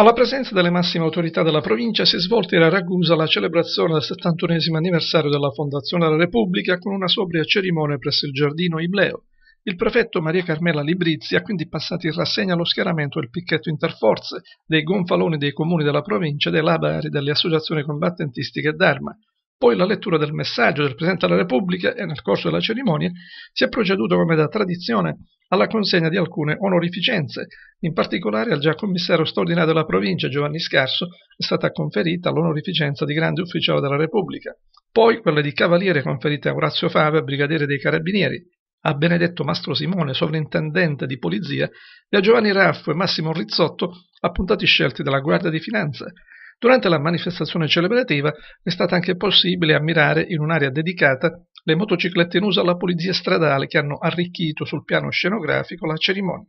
Alla presenza delle massime autorità della provincia si è svolta in Ragusa la celebrazione del 71 anniversario della fondazione della Repubblica con una sobria cerimonia presso il giardino Ibleo. Il prefetto Maria Carmela Librizzi ha quindi passato in rassegna lo schieramento del picchetto interforze, dei gonfaloni dei comuni della provincia dei labari delle associazioni combattentistiche d'arma. Poi la lettura del messaggio del Presidente della Repubblica e nel corso della cerimonia si è proceduto come da tradizione alla consegna di alcune onorificenze. In particolare al già commissario straordinario della provincia Giovanni Scarso è stata conferita l'onorificenza di grande ufficiale della Repubblica, poi quelle di cavaliere conferite a Orazio Fabio, brigadiere dei Carabinieri, a Benedetto Mastro Simone, sovrintendente di polizia, e a Giovanni Raffo e Massimo Rizzotto, appuntati scelti dalla Guardia di Finanza. Durante la manifestazione celebrativa è stata anche possibile ammirare in un'area dedicata le motociclette in uso alla polizia stradale che hanno arricchito sul piano scenografico la cerimonia.